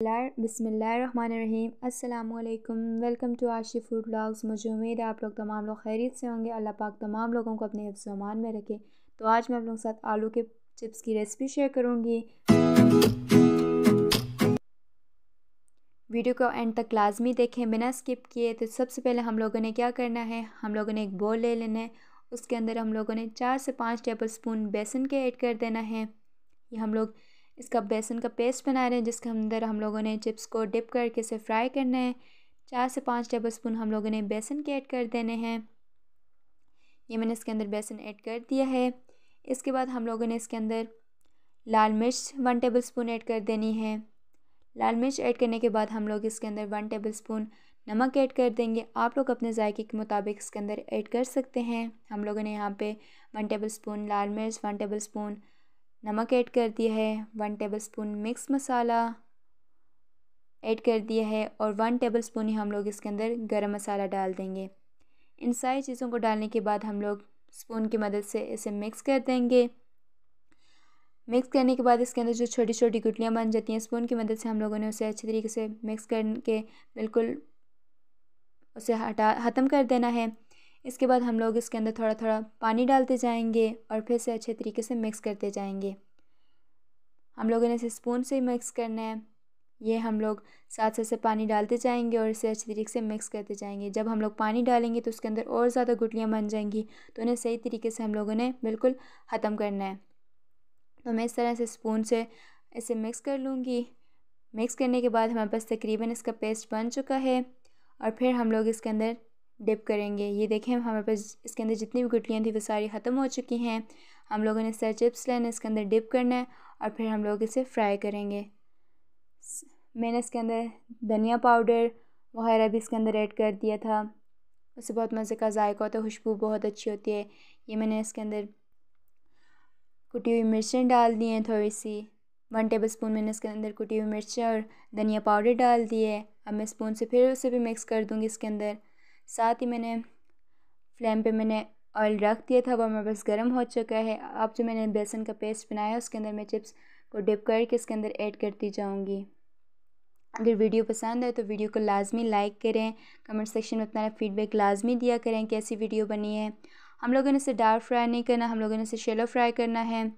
बिसमीम अल्लाम welcome to Aashi food blogs मुझे उम्मीद है आप लोग तमाम लोग खैरियत से होंगे अल्लाह पाक तमाम लोगों को अपने हिफ्जमान में रखे तो आज मैं आप लोगों के साथ आलू के चिप्स की रेसिपी शेयर करूँगी वीडियो को एंड तक लाजमी देखें बिना स्किप किए तो सबसे पहले हम लोगों ने क्या करना है हम लोगों ने एक बोल ले लेना है उसके अंदर हम लोगों ने चार से पाँच टेबल स्पून बेसन के ऐड कर देना है ये हम लोग इसका बेसन का पेस्ट बना रहे हैं जिसके अंदर हम लोगों ने चिप्स को डिप करके इसे फ्राई करना है चार से पाँच टेबल स्पून हम लोगों ने बेसन के ऐड कर देने हैं ये मैंने इसके अंदर बेसन ऐड कर दिया है इसके बाद हम लोगों ने इसके अंदर लाल मिर्च वन टेबल स्पून ऐड कर देनी है लाल मिर्च ऐड करने के बाद हम लोग इसके अंदर वन टेबल स्पून नमक ऐड कर देंगे आप लोग अपने जायके के मुताबिक इसके अंदर ऐड कर सकते हैं हम लोगों ने यहाँ पे वन टेबल स्पून लाल मिर्च वन टेबल स्पून नमक ऐड कर दिया है वन टेबलस्पून मिक्स मसाला ऐड कर दिया है और वन टेबलस्पून ही हम लोग इसके अंदर गरम मसाला डाल देंगे इन सारी चीज़ों को डालने के बाद हम लोग स्पून की मदद से इसे मिक्स कर देंगे मिक्स करने के बाद इसके अंदर जो छोटी छोटी गुटलियाँ बन जाती हैं स्पून की मदद से हम लोगों ने उसे अच्छे तरीके से मिक्स करके बिल्कुल उसे हटा ख़त्म कर देना है इसके बाद हम लोग इसके अंदर थोड़ा थोड़ा पानी डालते जाएंगे और फिर से अच्छे तरीके से मिक्स करते जाएंगे हम लोगों ने इसे स्पून से मिक्स करना है ये हम लोग साथ साथ से पानी डालते जाएंगे और इसे अच्छे तरीके से मिक्स करते जाएंगे जब हम लोग पानी डालेंगे तो उसके अंदर और ज़्यादा गुटलियाँ बन जाएंगी तो उन्हें सही तरीके से हम लोगों ने बिल्कुल ख़त्म करना है तो मैं इस तरह से स्पून से इसे मिक्स कर लूँगी मिक्स करने के बाद हमारे पास तकरीबन इसका पेस्ट बन चुका है और फिर हम लोग इसके अंदर डिप करेंगे ये देखें हमारे पास इसके अंदर जितनी भी गुटलियाँ थी वो सारी ख़त्म हो चुकी हैं हम लोगों ने सर चिप्स लेना इसके अंदर डिप करना है और फिर हम लोग इसे फ्राई करेंगे मैंने इसके अंदर धनिया पाउडर वगैरह भी इसके अंदर ऐड कर दिया था उससे बहुत मज़े का जायका होता है खुशबू बहुत अच्छी होती है ये मैंने इसके अंदर कुटी हुई मिर्चें डाल दी हैं थोड़ी सी वन टेबल स्पून मैंने इसके अंदर कुटी हुई मिर्चें और धनिया पाउडर डाल दिए अब मैं स्पून से फिर उसे भी मिक्स कर दूँगी इसके अंदर साथ ही मैंने फ्लेम पे मैंने ऑयल रख दिया था वो हमारे पास गर्म हो चुका है अब जो मैंने बेसन का पेस्ट बनाया उसके अंदर मैं चिप्स को डिप करके इसके अंदर ऐड करती जाऊँगी अगर वीडियो पसंद आए तो वीडियो को लाजमी लाइक करें कमेंट सेक्शन में अपना फीडबैक लाजमी दिया करें कैसी वीडियो बनी है हम लोगों ने इसे डार्क फ्राई नहीं करना हम लोगों ने इसे शेलो फ्राई करना है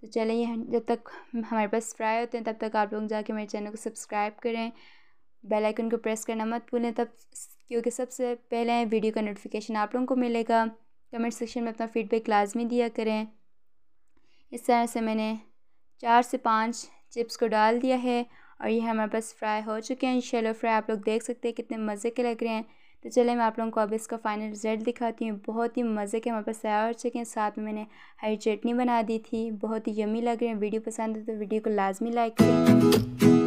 तो चलिए जब तक हमारे पास फ्राई होते हैं तब तक आप लोग जाके मेरे चैनल को सब्सक्राइब करें बेल आइकन को प्रेस करना मत भूलें तब क्योंकि सबसे पहले वीडियो का नोटिफिकेशन आप लोगों को मिलेगा कमेंट सेक्शन में अपना फीडबैक लाजमी दिया करें इस तरह से मैंने चार से पाँच चिप्स को डाल दिया है और ये हमारे पास फ्राई हो चुके हैं शेलो फ्राई आप लोग देख सकते हैं कितने मज़े के लग रहे हैं तो चले मैं आप लोगों को अब इसका फाइनल रिज़ल्ट दिखाती हूँ बहुत ही मज़े के हमारे पास तैयार हो चुके हैं साथ में मैंने हरी चटनी बना दी थी बहुत ही यमी लग रहे हैं वीडियो पसंद है तो वीडियो को लाजमी लाइक करें